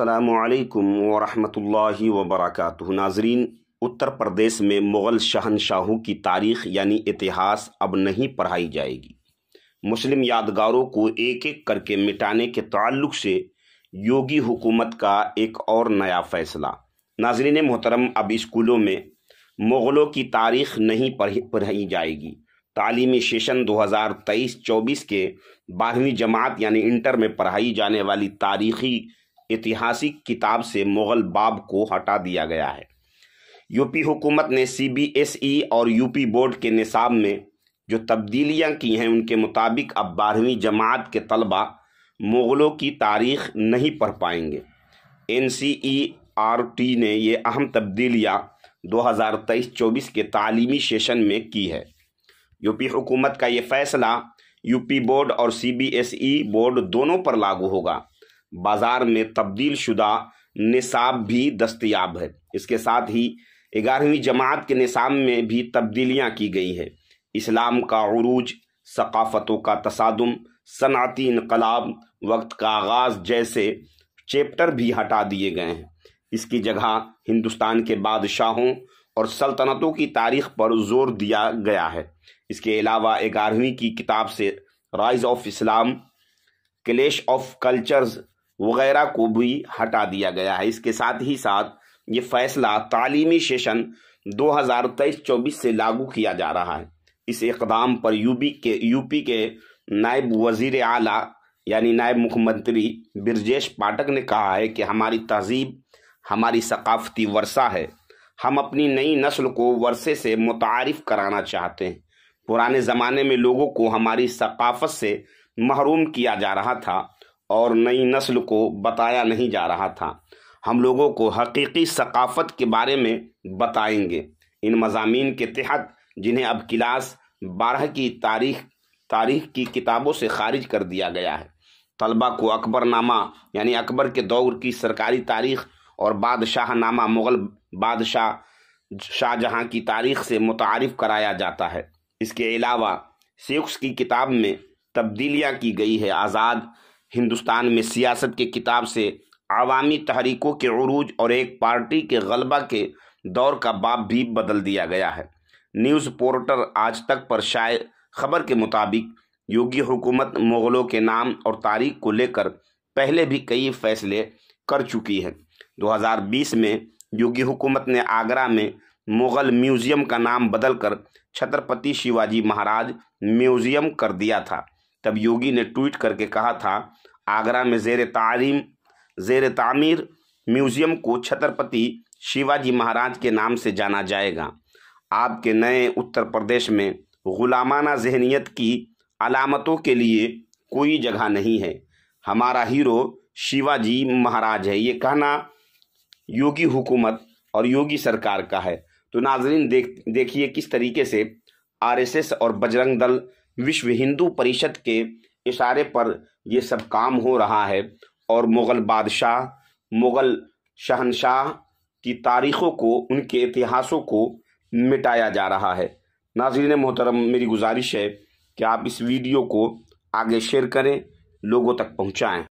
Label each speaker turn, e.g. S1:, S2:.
S1: अल्लाम वरहमतुल्लाहि वबरकatuह नाजरीन उत्तर प्रदेश में मुग़ल शहनशाहों की तारीख यानी इतिहास अब नहीं पढ़ाई जाएगी मुस्लिम यादगारों को एक एक करके मिटाने के ताल्लुक से योगी हुकूमत का एक और नया फैसला नाजरीन मोहतरम अब स्कूलों में मुग़लों की तारीख नहीं पढ़ाई जाएगी तालीमी सेशन 2023-24 के बारहवीं जमात यानी इंटर में पढ़ाई जाने वाली तारीखी ऐतिहासिक किताब से मुग़ल बाब को हटा दिया गया है यूपी हुकूमत ने सीबीएसई e और यूपी बोर्ड के निसाब में जो तब्दीलियां की हैं उनके मुताबिक अब बारहवीं जमात के तलबा मुग़लों की तारीख नहीं पढ़ पाएंगे एन e ने ये अहम तब्दीलियां 2023-24 के तालीमी सेशन में की है यूपी हुकूमत का ये फैसला यूपी बोर्ड और सीबीएसई e बोर्ड दोनों पर लागू होगा बाज़ार में तब्दील शुदा निसाब भी दस्तियाब है इसके साथ ही ग्यारहवीं जमात के निसाब में भी तब्दीलियाँ की गई हैं इस्लाम का अरूज सकाफ़तों का तसादम सनाती इनकलाब वक्त का आगाज़ जैसे चैप्टर भी हटा दिए गए हैं इसकी जगह हिंदुस्तान के बादशाहों और सल्तनतों की तारीख पर जोर दिया गया है इसके अलावा ग्यारहवीं की किताब से राइज ऑफ इस्लाम क्लेश ऑफ कल्चर्स वगैरह को भी हटा दिया गया है इसके साथ ही साथ ये फैसला तालीमी सेशन 2023-24 से लागू किया जा रहा है इस इकदाम पर यूपी के यूपी के नायब वजीर आला यानी नायब मुख्यमंत्री ब्रजेश पाठक ने कहा है कि हमारी तहजीब हमारी सकाफती वर्षा है हम अपनी नई नस्ल को वर्षे से मुतारफ़ कराना चाहते हैं पुराने ज़माने में लोगों को हमारी सकाफत से महरूम किया जा रहा था और नई नस्ल को बताया नहीं जा रहा था हम लोगों को हकीकी सकाफ़त के बारे में बताएंगे इन मजामी के तहत जिन्हें अब क्लास बारह की तारीख तारीख की किताबों से खारिज कर दिया गया है तलबा को अकबरनामा यानी अकबर के दौर की सरकारी तारीख और बादशाहनामा मुग़ल बादशाह शाहजहाँ की तारीख से मुतारफ़ कराया जाता है इसके अलावा शेख्स की किताब में तब्दीलियाँ की गई है आज़ाद हिंदुस्तान में सियासत की किताब से आवामी तहरीकों के अरूज और एक पार्टी के गलबा के दौर का बाप भी बदल दिया गया है न्यूज़ पोर्टल आज तक पर शायद खबर के मुताबिक योगी हुकूमत मुग़लों के नाम और तारीख को लेकर पहले भी कई फैसले कर चुकी है 2020 में योगी हुकूमत ने आगरा में मुग़ल म्यूज़ियम का नाम बदलकर छत्रपति शिवाजी महाराज म्यूज़ियम कर दिया था तब योगी ने ट्वीट करके कहा था आगरा में जेर तारीम जेर तामीर म्यूज़ियम को छत्रपति शिवाजी महाराज के नाम से जाना जाएगा आपके नए उत्तर प्रदेश में गुलामाना जहनीत की अलामतों के लिए कोई जगह नहीं है हमारा हीरो शिवाजी महाराज है ये कहना योगी हुकूमत और योगी सरकार का है तो नाजरीन देख देखिए किस तरीके से आरएसएस और बजरंग दल विश्व हिंदू परिषद के इशारे पर ये सब काम हो रहा है और मुग़ल बादशाह मुग़ल शहनशाह की तारीख़ों को उनके इतिहासों को मिटाया जा रहा है नाजरीन मोहतरम मेरी गुजारिश है कि आप इस वीडियो को आगे शेयर करें लोगों तक पहुँचाएँ